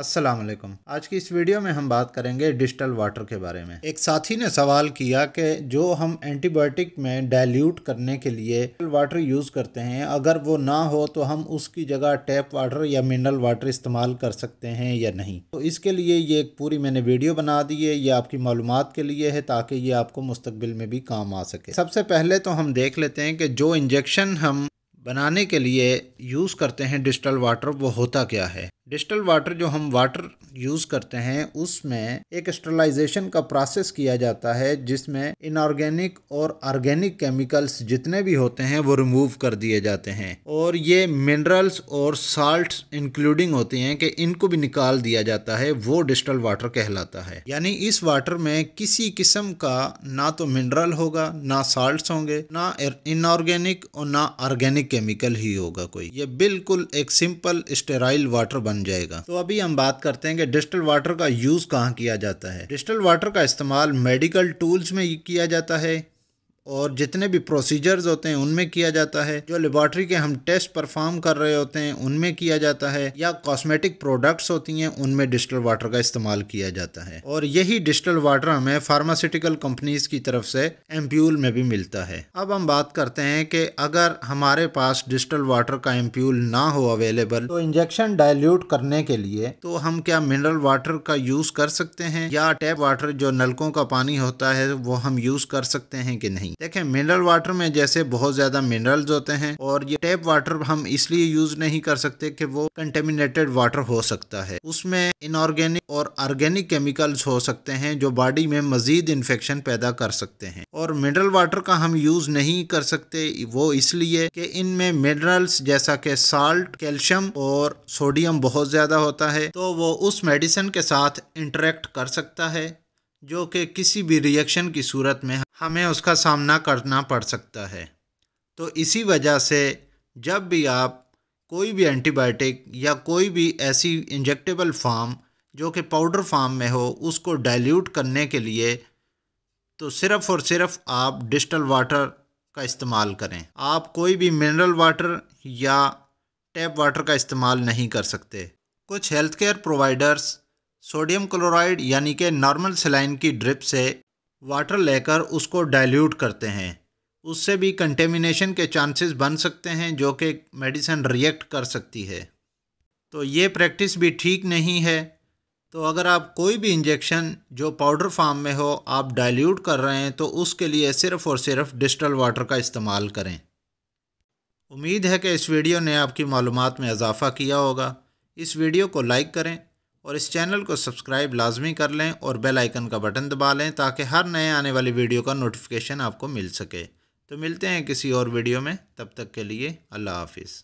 अस्सलाम वालेकुम आज की इस वीडियो में हम बात करेंगे डिजिटल वाटर के बारे में एक साथी ने सवाल किया कि जो हम एंटीबायोटिक में डाइल्यूट करने के लिए वाटर यूज़ करते हैं अगर वो ना हो तो हम उसकी जगह टैप वाटर या मिनरल वाटर इस्तेमाल कर सकते हैं या नहीं तो इसके लिए ये एक पूरी मैंने वीडियो बना दी है ये आपकी मालूम के लिए है ताकि ये आपको मुस्तबिल में भी काम आ सके सबसे पहले तो हम देख लेते हैं कि जो इंजेक्शन हम बनाने के लिए यूज़ करते हैं डिजिटल वाटर वो होता क्या है डिजिटल वाटर जो हम वाटर यूज़ करते हैं उसमें एक स्टरलाइजेशन का प्रोसेस किया जाता है जिसमें इनऑर्गेनिक और ऑर्गेनिक केमिकल्स जितने भी होते हैं वो रिमूव कर दिए जाते हैं और ये मिनरल्स और साल्ट इंक्लूडिंग होती हैं कि इनको भी निकाल दिया जाता है वो डिजिटल वाटर कहलाता है यानी इस वाटर में किसी किस्म का ना तो मिनरल होगा ना साल्ट होंगे ना इनऑर्गेनिक और ना ऑर्गेनिक केमिकल ही होगा कोई ये बिल्कुल एक सिंपल स्टेराइल वाटर बन बन जाएगा तो अभी हम बात करते हैं कि डिजिटल वाटर का यूज़ कहाँ किया जाता है डिजिटल वाटर का इस्तेमाल मेडिकल टूल्स में किया जाता है और जितने भी प्रोसीजर्स होते हैं उनमें किया जाता है जो लेबॉर्ट्री के हम टेस्ट परफॉर्म कर रहे होते हैं उनमें किया जाता है या कॉस्मेटिक प्रोडक्ट्स होती हैं उनमें डिजिटल वाटर का इस्तेमाल किया जाता है और यही डिजिटल वाटर हमें फार्मास्यूटिकल कंपनीज की तरफ से एम्प्यूल में भी मिलता है अब हम बात करते हैं कि अगर हमारे पास डिजिटल वाटर का एम्प्यूल ना हो अवेलेबल तो इंजेक्शन डायल्यूट करने के लिए तो हम क्या मिनरल वाटर का यूज़ कर सकते हैं या टैप वाटर जो नलकों का पानी होता है वो हम यूज़ कर सकते हैं कि नहीं देखें मिनरल वाटर में जैसे बहुत ज़्यादा मिनरल्स होते हैं और ये टैप वाटर हम इसलिए यूज़ नहीं कर सकते कि वो कंटेमिनेटेड वाटर हो सकता है उसमें इनऑर्गेनिक और ऑर्गेनिक केमिकल्स हो सकते हैं जो बॉडी में मज़ीद इन्फेक्शन पैदा कर सकते हैं और मिनरल वाटर का हम यूज़ नहीं कर सकते वो इसलिए कि इनमें मिनरल्स जैसा कि साल्ट कैल्शियम और सोडियम बहुत ज़्यादा होता है तो वो उस मेडिसिन के साथ इंटरेक्ट कर सकता है जो कि किसी भी रिएक्शन की सूरत में हमें उसका सामना करना पड़ सकता है तो इसी वजह से जब भी आप कोई भी एंटीबायोटिक या कोई भी ऐसी इंजेक्टेबल फॉर्म जो कि पाउडर फार्म में हो उसको डाइल्यूट करने के लिए तो सिर्फ़ और सिर्फ आप डिस्टल वाटर का इस्तेमाल करें आप कोई भी मिनरल वाटर या टैप वाटर का इस्तेमाल नहीं कर सकते कुछ health care providers sodium chloride यानी कि नॉर्मल सिलाइन की ड्रिप से वाटर लेकर उसको डाइल्यूट करते हैं उससे भी कंटेमिनेशन के चांसेस बन सकते हैं जो कि मेडिसन रिएक्ट कर सकती है तो ये प्रैक्टिस भी ठीक नहीं है तो अगर आप कोई भी इंजेक्शन जो पाउडर फार्म में हो आप डाइल्यूट कर रहे हैं तो उसके लिए सिर्फ़ और सिर्फ डिस्टल वाटर का इस्तेमाल करें उम्मीद है कि इस वीडियो ने आपकी मालूम में इजाफ़ा किया होगा इस वीडियो को लाइक करें और इस चैनल को सब्सक्राइब लाजमी कर लें और बेल आइकन का बटन दबा लें ताकि हर नए आने वाली वीडियो का नोटिफिकेशन आपको मिल सके तो मिलते हैं किसी और वीडियो में तब तक के लिए अल्लाह हाफिज़